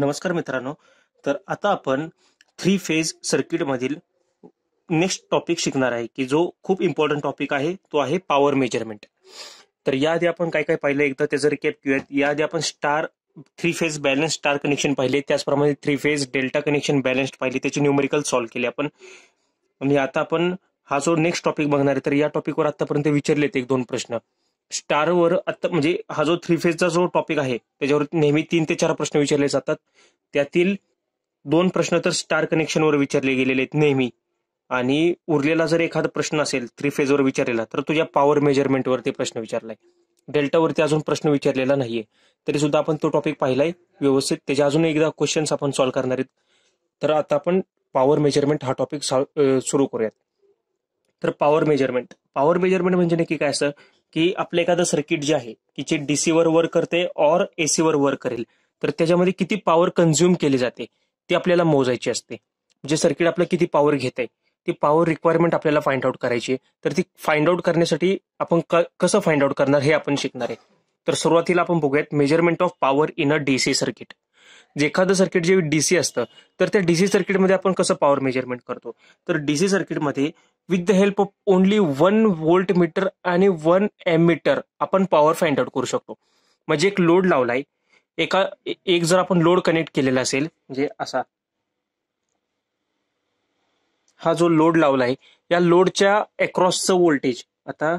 नमस्कार मित्रांनो तर आता आपण थ्री फेज सर्किट मधील नेक्स्ट टॉपिक शिकणार आहे की जो खूप इम्पॉर्टंट टॉपिक आहे तो आहे पॉवर मेजरमेंट तर याआधी आपण काय काय पाहिलं एकदा त्याचं रिकॅप घेऊयात याआधी आपण star three phase balance star connection पाहिले त्याचप्रमाणे three phase delta connection balanced पाहिले त्याचे न्यूमेरिकल सॉल्व्ह केले आपण आणि आता आपण हा जो नेक्स्ट टॉपिक बघणार आहे तर या टॉपिकवर आतापर्यंत विचारलेत एक दोन प्रश्न स्टारवर आता म्हणजे हा जो थ्री फेजचा जो टॉपिक आहे त्याच्यावर नेहमी तीन ते चार प्रश्न विचारले जातात त्यातील दोन प्रश्न तर स्टार कनेक्शनवर विचारले गेलेले आहेत नेहमी आणि उरलेला जर एखादा प्रश्न असेल थ्री फेजवर विचारलेला तर तुझ्या पॉवर मेजरमेंटवरती प्रश्न विचारलाय डेल्टावरती अजून प्रश्न विचारलेला नाहीये तरी सुद्धा आपण तो टॉपिक पाहिलाय व्यवस्थित त्याच्या अजून एकदा क्वेश्चन्स आपण सॉल्व्ह करणार आहेत तर आता आपण पॉवर मेजरमेंट हा टॉपिक सुरू करूयात तर पॉवर मेजरमेंट पॉवर मेजरमेंट म्हणजे नक्की काय असं की आपलं एखादं सर्किट जे आहे की जे डीसीवर वर्क करते और एसी वर वर्क करेल तर त्याच्यामध्ये किती पॉवर कन्झ्युम केली जाते ती आपल्याला मोजायची असते म्हणजे सर्किट आपलं किती पॉवर घेत आहे ती पॉवर रिक्वायरमेंट आपल्याला फाइंड आउट करायची तर ती फाइंड आउट करण्यासाठी आपण कसं फाइंड आउट करणार हे आपण शिकणार आहे तर सुरुवातीला आपण बघूयात measurement of power in a DC circuit जे एखादं सर्किट जे डी असतं तर त्या डी सर्किटमध्ये आपण कसं पॉवर मेजरमेंट करतो तर डी सर्किटमध्ये with the help of only one voltmeter आणि वन मीटर आपण पॉवर फाइंड आउट करू शकतो म्हणजे एक लोड लावलाय एका एक जर आपण लोड कनेक्ट केलेला असेल म्हणजे असा हा जो लोड लावला आहे या लोडच्या अक्रॉसचं व्होल्टेज आता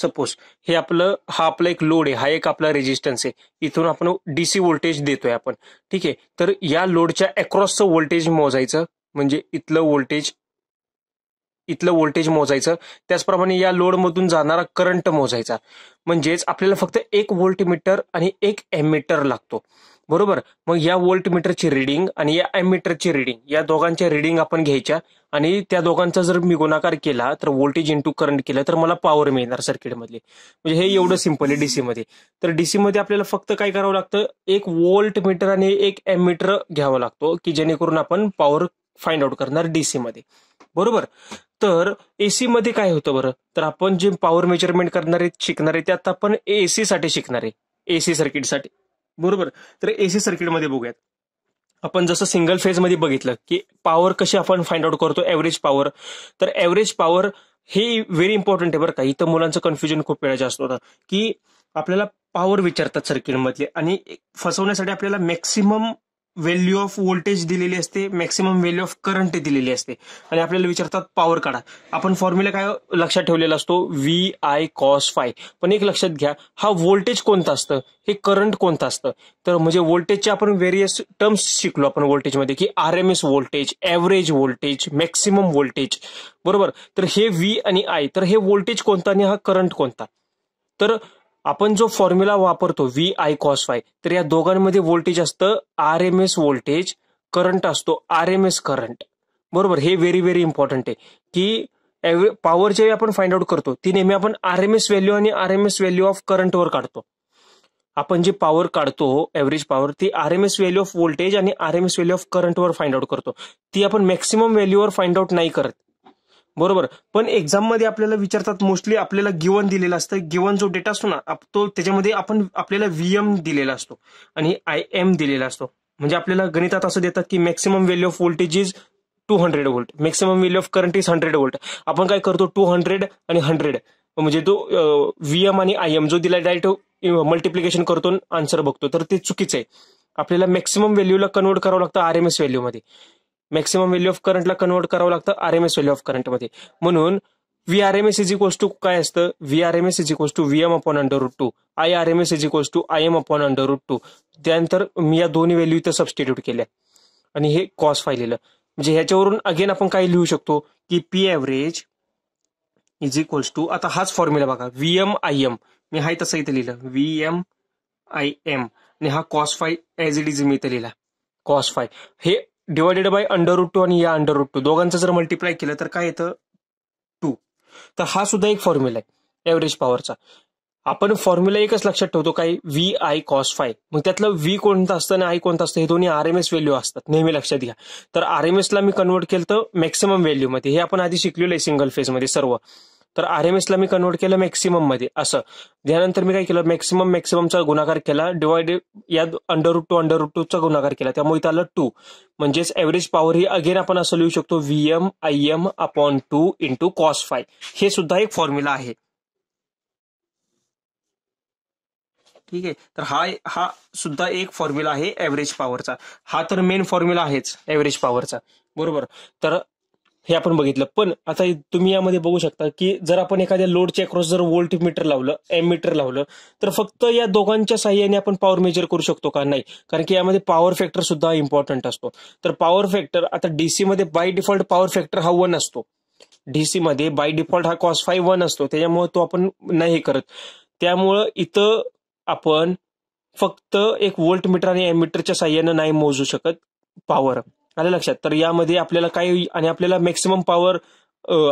सपोज हे आपलं हा आपला एक लोड आहे हा एक आपला रेजिस्टन्स आहे इथून आपण डीसी व्होल्टेज देतोय आपण ठीक आहे तर या लोडच्या अक्रॉसचं व्होल्टेज मोजायचं म्हणजे इथलं व्होल्टेज इथलं व्होल्टेज मोजायचं त्याचप्रमाणे या लोडमधून जाणारा करंट मोजायचा म्हणजेच आपल्याला फक्त एक व्होल्टमीटर आणि एक एमीटर लागतो बरोबर मग या वोल्ट मीटरची रिडिंग आणि या ॲमीटरची रिडिंग या दोघांच्या रिडिंग आपण घ्यायच्या आणि त्या दोघांचा जर मी गुणाकार केला तर व्होल्टेज इंटू करंट केलं तर मला पॉवर मिळणार सर्किटमधली म्हणजे हे एवढं सिंपल आहे डीसी मध्ये तर डीसी मध्ये आपल्याला फक्त काय करावं लागतं एक वोल्ट मीटर आणि एक ॲमीटर घ्यावा लागतो की जेणेकरून आपण पॉवर फाइंड आउट करणार डीसी मध्ये बरोबर तर एसी मध्ये काय होतं बरं तर आपण जे पॉवर मेजरमेंट करणारे शिकणार आहे त्यात आपण एसी साठी शिकणार आहे एसी सर्किटसाठी बरोबर तर एसी सर्किटमध्ये बघूयात आपण जसं सिंगल फेजमध्ये बघितलं की पॉवर कशी आपण फाइंड आउट करतो एव्हरेज पॉवर तर एव्हरेज पॉवर हे व्हेरी इम्पॉर्टंट आहे बरं का इथं मुलांचं कन्फ्युजन खूप वेळा जास्त होतं की आपल्याला पॉवर विचारतात सर्किटमधले आणि फसवण्यासाठी आपल्याला मॅक्सिमम वैल्यू ऑफ वोल्टेज दिलेली असते वैल्यू ऑफ करंट दिल्ली असते आणि आपल्याला विचारतात पॉवर काढा आपण फॉर्म्युला काय लक्षात कॉस फाय एक लक्षात घ्या हा व्होल्टेज कोणतं करंट को वोल्टेज तर म्हणजे टर्म्स शिकलो वोल्टेज व्होल्टेजमध्ये की R M S voltage average voltage maximum voltage बरबर वी हे व्ही आणि आय तर हे हा करंट को अपन जो फॉर्म्युला वापरतो व्ही आय कॉस वाई तो यह दोगे वोल्टेज असतं R M S voltage current असतो आर एम एस करंट बरोबर हे व्हेरी व्हेरी इम्पॉर्टंट आहे की एव्हरी पॉवर ज्यावेळी आपण फाइंड आउट करतो ती नेहमी आपण R M S value R M S value of करंटवर काढतो आपण जी पॉवर काढतो एव्हरेज पॉवर ती R M S value of voltage आणि R M S value of करंटवर फाइंड आउट करते maximum value maximum find out नहीं करते बरोबर पण एक्झाममध्ये आपल्याला विचारतात मोस्टली आपल्याला गिवन दिलेला असतं गिवन जो डेटा असतो ना तो त्याच्यामध्ये आपण आपल्याला व्हीएम दिलेला असतो आणि आय एम दिलेला असतो म्हणजे आपल्याला गणितात असं देतात की maximum value of voltage is two hundred volt maximum value of current is hundred volt आपण काय करतो टू हंड्रेड आणि हंड्रेड म्हणजे तो व्हीएम आणि आय एम जो दिला डायरेक्ट मल्टिप्लिकेशन करतो आन्सर बघतो तर ते चुकीचं आहे आपल्याला मॅक्सिमम व्हॅल्यूला कन्वर्ट करावं लागतं आर एम एस व्हॅल्यूमध्ये maximum value of current convert करावं लागतं R M S value of करंटमध्ये मे व्ही इज इक्वल्स टू काय असतं S is equals to V M upon under root two I R M S is equals to I M upon under root two त्यानंतर मी या दोन्ही value इथं substitute केल्या आणि हे कॉस फायलेलं म्हणजे ह्याच्यावरून अगेन आपण काय लिहू शकतो की P average is equals to आता हाच फॉर्म्युला बघा व्ही एम आय एम मी हाय तसं इथं लिहिलं व्ही आय एम आणि हा cos phi as it is मी इथं लिहिला कॉस फाय हे divided by under root two आणि या अंडर रूट टू दोघांचं जर मल्टिप्लाय केलं तर काय येतं टू तर हा सुद्धा एक फॉर्म्युला आहे एव्हरेज पॉवरचा आपण फॉर्म्युला एकच लक्षात ठेवतो काय व्ही आय कॉस फाय मग त्यातलं व्ही कोणतं असतं आणि आय कोणतं असतं हे दोन्ही आर एम एस व्हॅल्यू असतात नेहमी लक्षात घ्या तर आर एम ला मी कन्वर्ट केलं तर मॅक्सिमम व्हॅल्यूमध्ये हे आपण आधी शिकलेलं आहे सिंगल मध्ये सर्व तर आर एम एसला मी कन्वर्ट केलं मॅक्सिमम मध्ये असं त्यानंतर मी काय केलं मॅक्सिमम मॅक्सिममचा गुणाकार केला डिवायडेड या under root two under root चा गुणाकार केला त्यामुळे त्याला टू म्हणजेच एव्हरेज पॉवर ही अगेन आपण असं लिहू शकतो M I M upon two into cos phi हे सुद्धा एक फॉर्म्युला आहे ठीक आहे तर हा हा सुद्धा एक फॉर्म्युला आहे एव्हरेज पॉवरचा हा तर मेन फॉर्म्युला आहेच एव्हरेज पॉवरचा बरोबर तर हे आपण बघितलं पण आता तुम्ही यामध्ये बघू शकता की जर आपण एखाद्या लोडच्या अक्रॉस जर वोल्ट मीटर लावलं एम मीटर लावलं तर फक्त या दोघांच्या साह्याने आपण पॉवर मेजर करू शकतो का नाही कारण की यामध्ये पॉवर फॅक्टर सुद्धा इम्पॉर्टंट असतो तर पॉवर फॅक्टर आता डीसी मध्ये बाय डिफॉल्ट पॉवर फॅक्टर हा वन असतो डीसी मध्ये बाय डिफॉल्ट हा कॉस फाय वन असतो त्याच्यामुळे तो आपण नाही करत त्यामुळं इथं आपण फक्त एक वोल्ट मीटर आणि एम मीटरच्या साह्यानं नाही मोजू शकत पॉवर आलं लक्षात तर यामध्ये आपल्याला काय आणि आपल्याला मॅक्सिमम पॉवर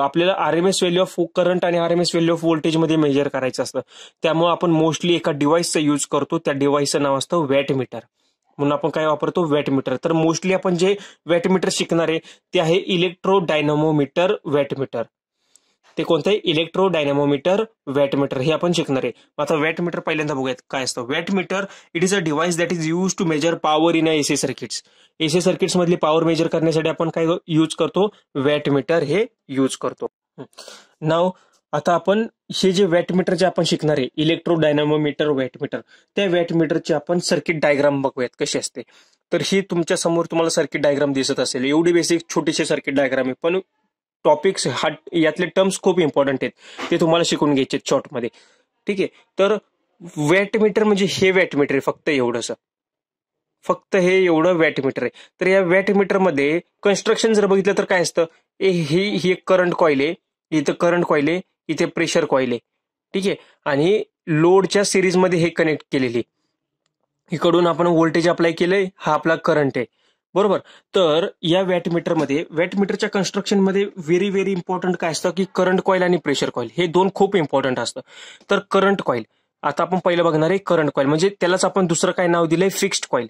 आपल्याला आर व्हॅल्यू ऑफ करंट आणि R M S value of व्होल्टेजमध्ये मेजर करायचं असतं त्यामुळे आपण मोस्टली एका डिव्हाइसचा यूज करतो त्या डिव्हाइसचं नाव असतं वॅट मीटर म्हणून आपण काय वापरतो वॅट मीटर तर मोस्टली आपण जे वॅट मीटर शिकणार आहे ते आहे इलेक्ट्रो डायनामोमीटर वॅट मीटर ते कोणतं इलेक्ट्रो डायनामोमीटर वॅट मीटर हे आपण शिकणार आहे आता वॅट मीटर पहिल्यांदा बघूयात काय असतं wattmeter it is a device that is use to measure power in a AC circuits AC circuits मधली पॉवर मेजर करण्यासाठी आपण काय यूज करतो वॅट मीटर हे यूज करतो नाव आता आपण हे जे वॅट मीटर जे आपण शिकणार आहे इलेक्ट्रो डायनामोमीटर वॅट मीटर त्या वॅट आपण सर्किट डायग्राम बघूयात कशी असते तर ही तुमच्या समोर तुम्हाला सर्किट डायग्राम दिसत असेल एवढी बेसिक छोटीशी सर्किट डायग्राम आहे पण टॉपिक्स हा यातले टर्म्स खूप इम्पॉर्टंट आहेत ते तुम्हाला शिकून घ्यायचे आहेत शॉर्टमध्ये ठीक आहे तर वॅट मीटर म्हणजे हे वॅट मीटर आहे फक्त एवढंसं फक्त हे एवढं वॅट मीटर आहे तर या वॅट मीटरमध्ये कन्स्ट्रक्शन जर बघितलं तर काय असतं हे ही एक करंट कॉईल आहे इथं करंट कॉईल आहे इथे प्रेशर कॉईल आहे ठीक आहे आणि लोडच्या सिरीजमध्ये हे कनेक्ट केलेली इकडून आपण व्होल्टेज अप्लाय केलंय हा आपला करंट आहे बरोबर तर या वॅट मीटरमध्ये वॅट मीटरच्या कन्स्ट्रक्शनमध्ये व्हेरी व्हेरी इम्पॉर्टंट काय असतं की करंट कॉईल आणि प्रेशर कॉईल हे दोन खूप इम्पॉर्टंट असतं तर करंट कॉईल आता आपण पहिलं बघणार आहे करंट कॉईल म्हणजे त्यालाच आपण दुसरं काय नाव दिलंय फिक्स्ड कॉईल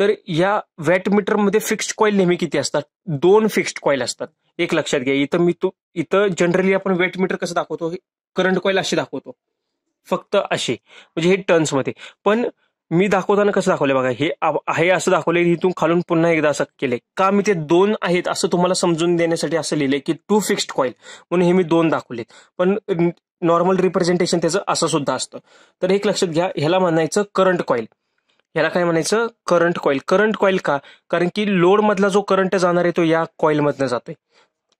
तर या वॅट मीटरमध्ये फिक्स्ड कॉईल नेहमी किती असतात दोन फिक्स्ड कॉईल असतात एक लक्षात घ्या इथं मी तो इथं जनरली आपण वॅट मीटर कसं दाखवतो करंट कॉईल असे दाखवतो फक्त असे म्हणजे हे टर्न्समध्ये पण मी दाखवताना कसं दाखवले बघा हे आहे असं दाखवले इथून खालून पुन्हा एकदा असं केले का मी ते दोन आहेत असं तुम्हाला समजून देण्यासाठी असं लिहिले की टू फिक्स्ड कॉईल म्हणून हे मी दोन दाखवले पण नॉर्मल रिप्रेझेंटेशन त्याचं असं सुद्धा असतं तर एक लक्षात घ्या ह्याला म्हणायचं करंट कॉईल ह्याला काय म्हणायचं करंट कॉईल करंट कॉईल का कारण की लोडमधला जो करंट जाणार आहे तो या मधून जातोय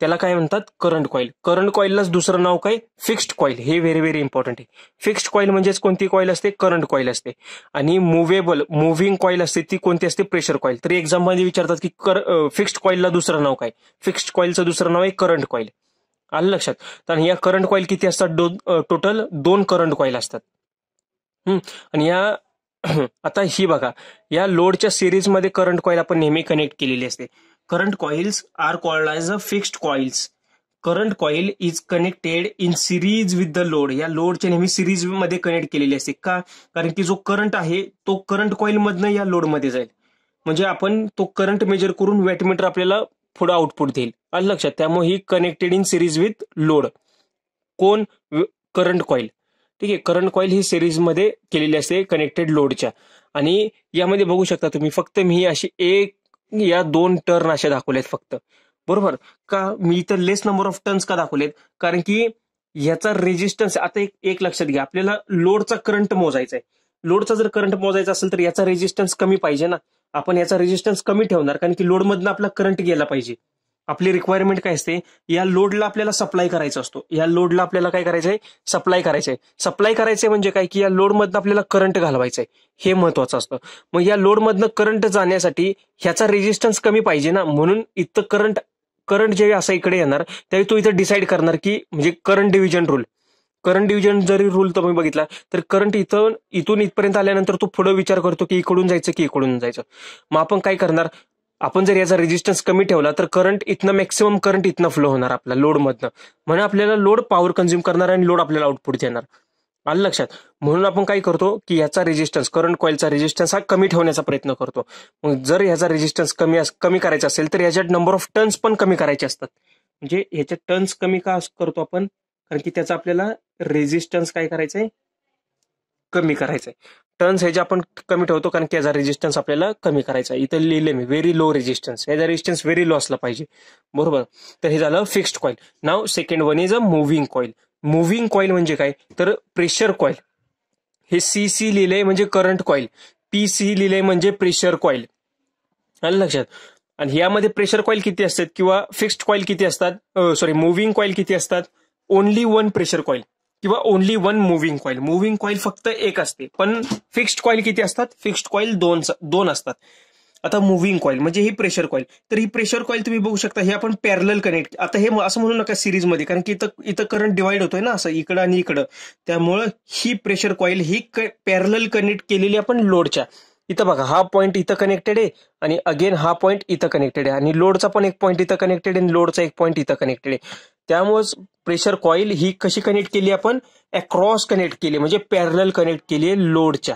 त्याला काय म्हणतात करंट कॉईल करंट कॉईललाच दुसरं नाव काय फिक्स्ड कॉईल हे व्हेरी व्हेरी इम्पॉर्टंट आहे फिक्स्ड कॉईल म्हणजेच कोणती कॉईल असते करंट कॉईल असते आणि मुव्हेबल मुव्हिंग कॉईल असते ती कोणती असते प्रेशर कॉईल तर एक्झाम मध्ये विचारतात की कर फिक्स्ड कॉईलला दुसरं नाव काय फिक्स्ड कॉईलचं दुसरं नाव आहे करंट कॉईल आलं लक्षात तर या करंट कॉईल किती असतात दोन टोटल दोन करंट कॉईल असतात आणि या आता ही बघा या लोडच्या सिरीजमध्ये करंट कॉईल आपण नेहमी कनेक्ट केलेली असते Current coils are called as a fixed coils. Current coil is connected in series with the load या लोडच्या नेहमी सिरीज मध्ये कनेक्ट केलेली असते का कारण की जो करंट आहे तो करंट कॉइल मधनं या लोडमध्ये जाईल म्हणजे आपण तो करंट मेजर करून वॅटमीटर आपल्याला पुढे आउटपुट देईल आणि लक्षात त्यामुळे ही connected in series with load कोण करंट कॉईल ठीक आहे करंट कॉइल ही सिरीजमध्ये केलेली असते कनेक्टेड लोडच्या आणि यामध्ये बघू शकता तुम्ही फक्त मी अशी एक या दोन टर्न अशा दाखवलेत फक्त बरोबर का मी इथं लेस नंबर ऑफ टर्न्स का दाखवलेत कारण की याचा रेजिस्टन्स आता एक एक लक्षात घ्या आपल्याला लोडचा करंट मोजायचा आहे लोडचा जर करंट मोजायचा असेल तर याचा रेजिस्टन्स कमी पाहिजे ना आपण याचा रेजिस्टन्स कमी ठेवणार कारण की लोडमधनं आपला करंट गेला पाहिजे आपली रिक्वायरमेंट काय असते या लोडला आपल्याला सप्लाय करायचा असतो या लोडला आपल्याला काय करायचंय सप्लाय करायचंय सप्लाय करायचंय म्हणजे काय की या लोडमधनं आपल्याला करंट घालवायचंय आहे हे महत्वाचं असतं मग या लोडमधनं करंट जाण्यासाठी ह्याचा रेजिस्टन्स कमी पाहिजे ना म्हणून इथं करंट करंट जेव्हा असा इकडे येणार त्यावेळी तो इथं डिसाईड करणार की म्हणजे current division rule current division जरी रूल तुम्ही बघितला तर करंट इथं इथून इथपर्यंत आल्यानंतर तो पुढे विचार करतो की इकडून जायचं की इकडून जायचं मग आपण काय करणार आपण जर याचा रेजिस्टन्स कमी ठेवला करंट इतना मॅक्सिमम करंट इथनं फ्लो होणार आपला लोडमधनं म्हणून आपल्याला लोड पॉवर कन्झ्युम करणार आणि लोड आपल्याला आउटपुट देना आलं लक्षात म्हणून आपण काय रेजिस्टन्स करंट कॉइल का रेजिस्टन्स हा कमी प्रयत्न करतो जर याचा रेजिस्टन्स कमी कमी करायचा असेल तर नंबर ऑफ टर्न्स पमी कमी करायचे टर्न्स कमी का करतो आपण कारण की त्याचा रेजिस्टन्स का कमी करायचंय टर्न्स जे आपण कमी ठेवतो कारण की याचा रेजिस्टन्स आपल्याला कमी करायचा आहे इथं लिहिले मी व्हेरी लो रेजिस्टन्स याचा रेजिस्टन्स व्हेरी लो असला पाहिजे बरोबर तर हे झालं फिक्स्ड कॉईल नाव second one is a moving coil moving coil म्हणजे काय तर प्रेशर कॉईल हे सी सी लिहिले म्हणजे करंट कॉईल पी सी लिहिले म्हणजे प्रेशर कॉईल आलं लक्षात आणि यामध्ये प्रेशर कॉइल किती असतात किंवा फिक्स्ड कॉईल किती असतात सॉरी मुव्हिंग कॉईल किती असतात ओन्ली वन प्रेशर कॉईल किंवा only one moving coil moving coil फक्त एक असते पण फिक्स्ड कॉइल किती असतात फिक्स्ड कॉईल दोन दोन असतात आता मुव्हिंग कॉईल म्हणजे ही प्रेशर कॉईल तर ही प्रेशर कॉईल तुम्ही बघू शकता हे आपण पॅरल कनेक्ट आता हे असं म्हणू नका सिरीजमध्ये कारण की इथं इथं करंट डिवाइड होतोय ना असं इकडं आणि इकडं त्यामुळं ही प्रेशर कॉईल ही पॅरल कनेक्ट केलेली आपण लोडच्या इत बघा हा पॉईंट कनेक्टेड है अगेन हा पॉइंट इत कनेक्टेड है लोड का पण एक पॉईंट इथं कनेक्टेड आहे आणि लोडचा एक पॉइंट इथं कनेक्टेड है त्यामुळेच प्रेशर कॉईल ही कशी कनेक्ट केली आपण अक्रॉस कनेक्ट के लिए पॅरल कनेक्ट केली आहे लोडच्या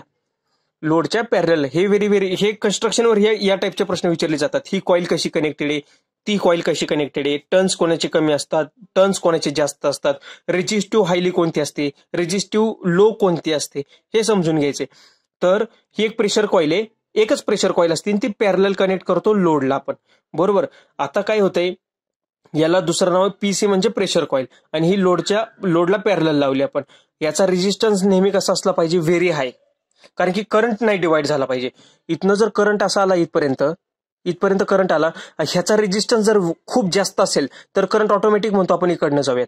लोडच्या पॅरल हे व्हेरी व्हेरी हे कन्स्ट्रक्शनवर हे या प्रश्न विचार जातात ही कॉईल कशी कनेक्टेड है ती कॉइल कशी कनेक्टेड है टर्न्स को कमी असतात टर्न्स कोणाचे जास्त रेजिस्टिव हाईली हायली कोणती लो को असते हे तर ही एक प्रेशर कॉइल आहे एकच प्रेशर कॉईल असते ती पॅरल कनेक्ट करतो लोडला आपण बरोबर आता काय होतंय याला दुसरं नाव पीसी म्हणजे प्रेशर कॉईल आणि ही लोडच्या लोडला पॅरल लावली आपण याचा रेजिस्टन्स नेहमी कसा असला पाहिजे व्हेरी हाय कारण की करंट नाही डिवाइड झाला पाहिजे इथनं जर करंट असा आला इथपर्यंत इथपर्यंत करंट आला ह्याचा रेजिस्टन्स जर खूप जास्त असेल तर करंट ऑटोमॅटिक म्हणतो आपण इकडनं जाऊयात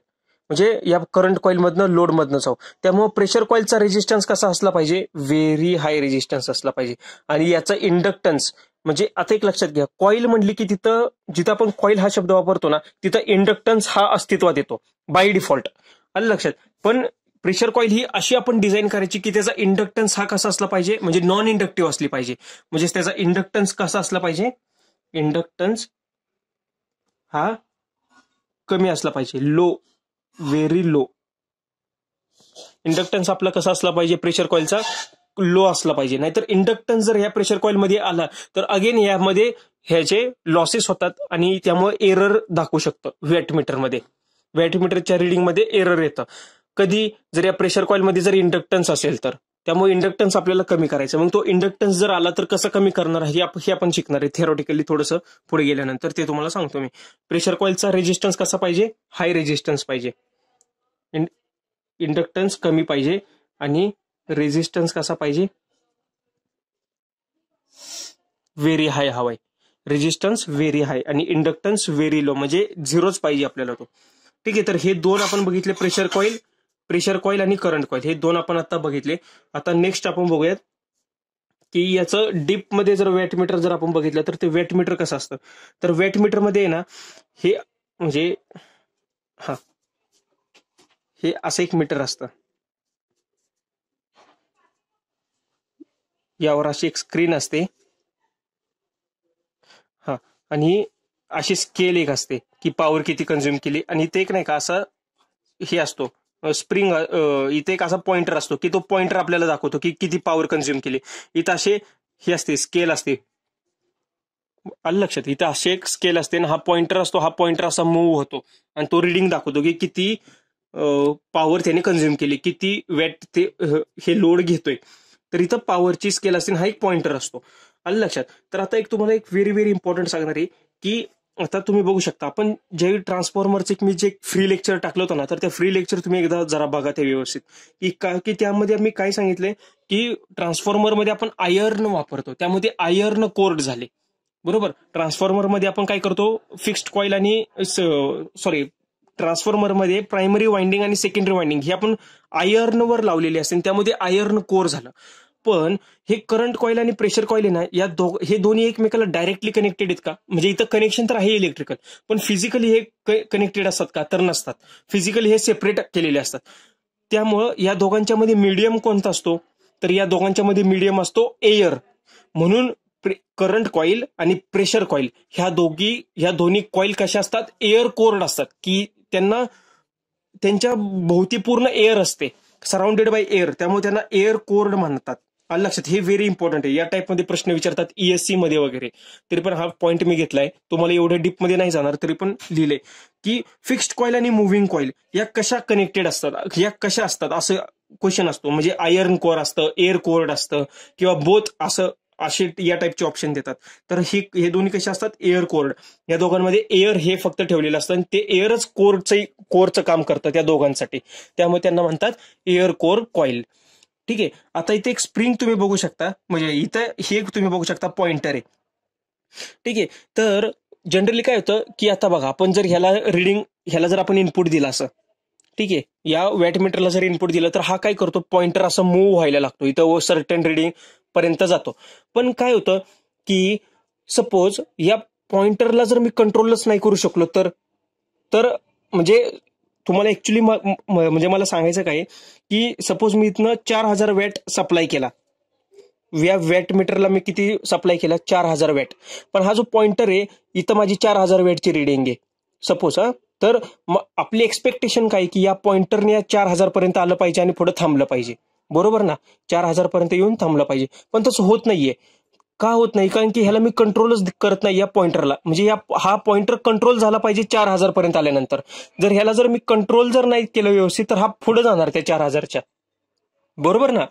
म्हणजे या करंट कॉईलमधनं मधन जाऊ त्यामुळे प्रेशर कॉईलचा रेजिस्टन्स कसा असला पाहिजे व्हेरी रेजिस्टन्स असला पाहिजे आणि याचा इंडक्टन्स आता एक लक्ष्य घया कॉइल म्हणली कि तिथं जिथं आपण कॉईल हा शब्द वो ना तिथं इंडक्टन्स हा अस्तित्व देते बाय डिफॉल्ट आलं लक्षा पण प्रेशर कॉईल ही अशी आपण डिझाईन करायची की इंडक्टन्स हा कसा असला नॉन इंडक्टिव असली पाहिजे इंडक्टन्स कसा असला इंडक्टन्स हा कमी असला लो व्हेरी लो इंडक्टन्स आपला कसा असला पाहिजे प्रेशर कॉईलचा लो असला पाहिजे नाहीतर इंडक्टन्स जर ह्या प्रेशर कॉइल मध्ये आला तर अगेन यामध्ये ह्याचे लॉसेस होतात आणि त्यामुळे एरर दाखवू शकतो मीटरच्या रीडिंग रिडिंगमध्ये एरर येतं कधी जर या प्रेशर मध्ये जर इंडक्टन्स असेल तर त्यामुळे इंडक्टन्स आपल्याला कमी करायचं मग तो इंडक्टन्स जर आला तर कसं कमी करणार हे हे आपण शिकणार आहे थेरॉटिकली थोडंसं पुढे गेल्यानंतर ते तुम्हाला सांगतो मी प्रेशर कॉईलचा रेजिस्टन्स कसा पाहिजे हाय रेजिस्टन्स पाहिजे इंडक्टन्स कमी पाजे रेजिस्टन्स रेझिस्टन्स कसा पाहिजे व्हेरी हाय हवाय resistance very high inductance very low मे जीरो पाहिजे आपल्याला तो ठीक आहे तर हे दोन आपण बघितले pressure coil pressure coil current coil हे दोन आपण आता बघितले आता नेक्स्ट अपन बघूयात कि याचं डीप मध्ये जर वॅट मीटर जर आप बघितलं वेटमीटर ते वेटमीटर मीटर ना हे म्हणजे हे असं एक मीटर असतं यावर अशी एक स्क्रीन असते हा आणि अशी स्केल एक असते की पॉवर किती कन्झ्युम केली आणि इथे एक नाही का असा हे असतो स्प्रिंग अं, अं, इथे एक असा पॉइंटर असतो की तो पॉइंटर आपल्याला दाखवतो की किती पॉवर कन्झ्युम केली इथं असे हे असते स्केल असते आलं लक्षात इथं असे एक स्केल असते आणि हा पॉइंटर असतो हा पॉइंटर असा मूव्ह होतो आणि तो रिडिंग दाखवतो की किती पॉवर त्याने कन्झ्युम केली किती वेट ते हे लोड घेतोय तर इथं पॉवरची स्केल असेल हा एक पॉइंटर असतो आलं लक्षात तर आता एक तुम्हाला एक व्हेरी व्हेरी इम्पॉर्टंट सांगणार आहे की आता तुम्ही बघू शकता आपण जे ट्रान्सफॉर्मरचे मी जे फ्री लेक्चर टाकलं होतं ना तर त्या फ्री लेक्चर तुम्ही एकदा जरा बघा ते व्यवस्थित की का की त्यामध्ये मी काय सांगितले की ट्रान्सफॉर्मरमध्ये आपण आयर्न वापरतो त्यामध्ये आयर्न कोर्ट झाले बरोबर ट्रान्सफॉर्मरमध्ये आपण काय करतो फिक्स्ड कॉईल आणि सॉरी मध्ये प्रायमरी वाइंडिंग आणि सेकंडरी वाइंडिंग ही आपण आयर्नवर लावलेली असते त्यामध्ये आयर्न कोर झालं पण हे करंट कॉईल आणि प्रेशर कॉईल आहे ना या दो हे दोन्ही एकमेकाला डायरेक्टली कनेक्टेड आहेत का म्हणजे इथं कनेक्शन तर आहे इलेक्ट्रिकल पण फिजिकली हे कनेक्टेड असतात का तर नसतात फिजिकली हे सेपरेट केलेले असतात त्यामुळं या दोघांच्या मध्ये मीडियम कोणता असतो तर या दोघांच्या मध्ये मीडियम असतो एअर म्हणून करंट कॉईल आणि प्रेशर कॉईल ह्या दोघी ह्या दोन्ही कॉईल कशा असतात एअर कोर्ड असतात की त्यांना त्यांच्या भोवती पूर्ण एअर असते सराउंडेड बाय एअर त्यामुळे त्यांना एअर कोर्ड म्हणतात आणि लक्षात हे व्हेरी इम्पॉर्टंट आहे या टाईपमध्ये प्रश्न विचारतात ईएससी e मध्ये वगैरे तरी पण हा पॉईंट मी घेतलाय तुम्हाला एवढ्या डीपमध्ये नाही जाणार तरी पण लिहिले की फिक्स्ड कॉईल आणि मुव्हिंग कॉईल या कशा कनेक्टेड असतात या कशा असतात असं क्वेश्चन असतो म्हणजे आयर्न कोर असतं एअर कोर्ड असतं किंवा बोथ असं असे या टाईपचे ऑप्शन देतात तर ही हे दोन्ही कसे असतात एअर कोर्ड या दोघांमध्ये एअर हे फक्त ठेवलेलं असतं आणि ते एअरच कोरचं कोरचं काम करतं त्या दोघांसाठी त्यामुळे त्यांना म्हणतात एअर कोर कॉइल ठीक आहे आता इथे एक स्प्रिंग तुम्ही बघू शकता म्हणजे इथं हे तुम्ही बघू शकता पॉइंटर आहे ठीक आहे तर जनरली काय होतं की आता बघा आपण जर ह्याला रिडिंग ह्याला जर आपण इनपुट दिला असं ठीक है या वॅट मीटरला जर इनपुट दिलं तर हा काय करतो पॉइंटर मूव मूव्ह व्हायला लागतो इथं सर्टन रीडिंग पर्यत जो पाय हो सपोज या पॉइंटरला जर मैं कंट्रोल नहीं करू शकलो तर तर म्हणजे तुम्हाला ऍक्च्युली म्हणजे मला सांगायचं सपोज मैं इथनं चार हजार वॅट सप्लाय के या वॅट मीटरला मी सप्लाय के चार हजार वॅट पा जो पॉइंटर है इथं चार हजार वॅटची रिडिंग आहे सपोज हाँ तर आपली एक्सपेक्टेशन काय की या पॉइंटरने या चार हजारपर्यंत आलं पाहिजे आणि पुढे थांबलं पाहिजे बरोबर ना चार हजारपर्यंत येऊन थांबलं पाहिजे पण तसं होत नाहीये का होत नाही कारण की ह्याला मी कंट्रोलच करत नाही या पॉइंटरला म्हणजे या हा पॉइंटर कंट्रोल झाला पाहिजे चार हजारपर्यंत आल्यानंतर जर ह्याला जर मी कंट्रोल जर नाही केलं व्यवस्थित तर हा पुढे जाणार त्या चार हजारच्या बरोबर ना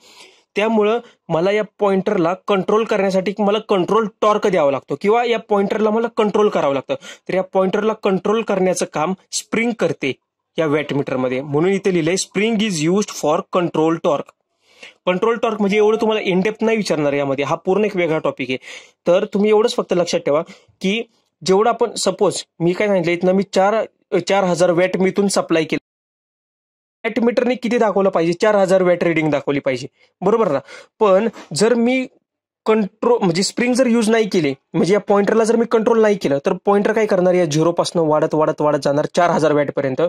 त्यामुळं मला या पॉइंटरला कंट्रोल करण्यासाठी मला कंट्रोल टॉर्क द्यावा लागतो किंवा या पॉइंटरला मला कंट्रोल करावं लागतं तर या पॉइंटरला कंट्रोल करण्याचं काम स्प्रिंग करते या वॅटमीटरमध्ये म्हणून इथे लिहिलंय spring is use for control torque control torque म्हणजे एवढं तुम्हाला इनडेप्थ नाही विचारणार यामध्ये हा पूर्ण एक वेगळा टॉपिक आहे तर तुम्ही एवढंच फक्त लक्षात ठेवा की जेवढं आपण सपोज मी काय सांगितलं इथनं मी चार चार हजार वॅट मी इथून सप्लाय केलं वॅट मीटरने किती दाखवलं पाहिजे चार हजार वॅट रिडिंग दाखवली पाहिजे बरोबर ना पण जर मी कंट्रोल म्हणजे स्प्रिंग जर यूज नाही केली म्हणजे या पॉइंटरला जर मी कंट्रोल नाही केलं तर पॉइंटर काय करणार या झिरोपासून वाढत वाढत वाढत जाणार चार हजार वॅटपर्यंत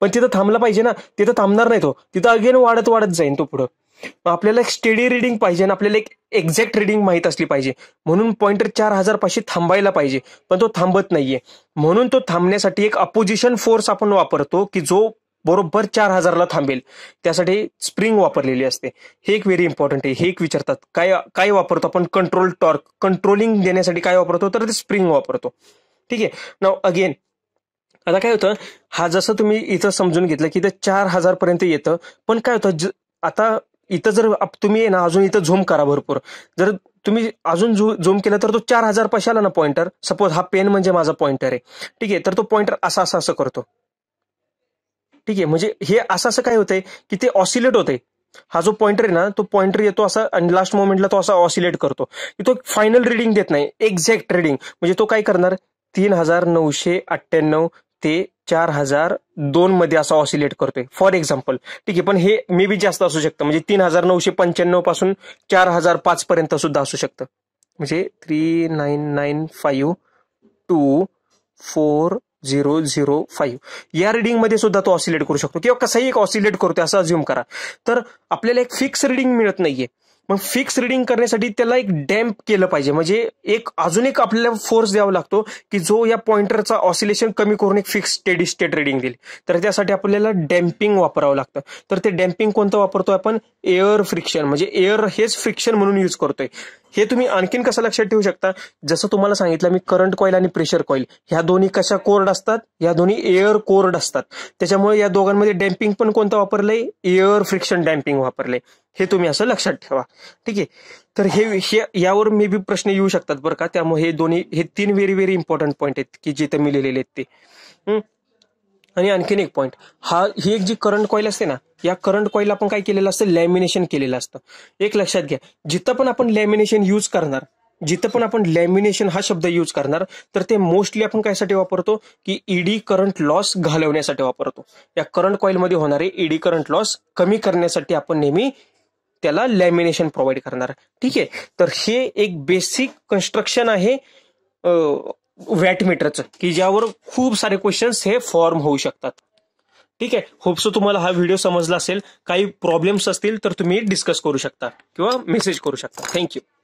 पण तिथं थांबला पाहिजे ना तिथं थांबणार नाही तो तिथं अगेन वाढत वाढत जाईल तो पुढं आपल्याला एक स्टेडी रिडिंग पाहिजे आणि आपल्याला एक एक्झॅक्ट रिडिंग माहीत असली पाहिजे म्हणून पॉइंटर चार हजार पाचशे थांबायला पाहिजे पण तो थांबत नाहीये म्हणून तो थांबण्यासाठी एक अपोजिशन फोर्स आपण वापरतो की जो बरोबर चार हजारला थांबेल त्यासाठी स्प्रिंग वापरलेली असते हे एक व्हेरी इम्पॉर्टंट आहे हे एक विचारतात काय काय वापरतो आपण कंट्रोल टॉर्क कंट्रोलिंग देण्यासाठी काय वापरतो तर ते स्प्रिंग वापरतो ठीक आहे ना अगेन आता काय होतं हा जसं तुम्ही इथं समजून घेतलं की इथं चार हजार पर्यंत येतं पण काय होतं आता इथं जर तुम्ही ना अजून इथं झूम करा भरपूर जर तुम्ही अजून झूम केला तर तो चार हजार पाशी आला ना पॉइंटर सपोज हा पेन म्हणजे माझा पॉइंटर आहे ठीक आहे तर तो पॉइंटर असा असा असं करतो ठीक है म्हणजे हे असं असं काय ऑसिलेट होते हा जो पॉइंटर है ना तो पॉइंटर ये तो लास्ट मोमेंटला तो असा ऑसिलेट करतो की तो फायनल रीडिंग देत नाही एक्झॅक्ट रिडिंग तो काय करणार तीन हजार नौशे अठ्ठ्याण्णव ते चार हजार दोन मध्ये असा ऑसिलेट करतोय फॉर एक्जाम्पल ठीक है पण मे बी जास्त तीन हजार नौशे पंच्याण्णव पासून चार हजार पांच पर्यत सुद्धा three nine nine five two four zero zero five या रिडिंगमध्ये सुद्धा तो ऑसिलेट करू कि कसा ही एक ऑसिलेट करतोय अज्यूम करा तो अपने एक फिक्स रीडिंग मिलत नहीं है मग फिक्स रीडिंग करण्यासाठी एक डैम्प के लिए म्हणजे एक अजून एक अपने फोर्स दयाव लागतो कि जो या पॉइंटरचा ऑसिलेशन कमी कर एक फिक्स स्टेडी स्टेट रिडिंग देईल तर त्यासाठी आपल्याला डॅम्पिंग वापरावं लागतं तर ते फ्रिक्शन म्हणजे हेच फ्रिक्शन म्हणून यूज करते हे तुम्ही आणखीन कसं लक्षात ठेवू शकता जसं तुम्हाला सांगितलं मी करंट कॉइल आणि प्रेशर कॉईल ह्या दोन्ही कशा कोर्ड आता या दोन्ही एअर कोर्ड असतात त्याच्यामुळे या दोघांमध्ये डॅम्पिंग फ्रिक्शन डैम्पिंग वापरलंय हे तुम्ही असं लक्षात ठेवा ठीक आहे तर हे यावर मे बी प्रश्न येऊ शकतात बरं का त्यामुळे हे दोन्ही हे तीन व्हेरी व्हेरी इम्पॉर्टंट पॉईंट आहेत की जिथे मी लिहिलेले आहेत ते हम्म? आणि आणखीन एक पॉईंट हा ही एक जी करंट कॉईल असते ना या करंट कॉईल आपण काय केलेलं असतं लॅमिनेशन केलेलं असतं एक लक्षात घ्या जिथं पण आपण लॅमिनेशन यूज करणार जिथं पण आपण लॅमिनेशन हा शब्द यूज करणार तर ते मोस्टली आपण कायसाठी वापरतो की ईडी करंट लॉस घालवण्यासाठी वापरतो या करंट कॉईलमध्ये होणारे ईडी करंट लॉस कमी करण्यासाठी आपण नेहमी त्याला लॅमिनेशन प्रोव्हाइड करणार ठीक आहे तर हे एक बेसिक कन्स्ट्रक्शन आहे वॅट मीटरचं की ज्यावर खूप सारे क्वेश्चन्स हे फॉर्म होऊ शकतात ठीक आहे होपसो तो तुम्हाला हा व्हिडिओ समजला असेल काही प्रॉब्लेम्स असतील तर तुम्ही डिस्कस करू शकता किंवा मेसेज करू शकता थँक्यू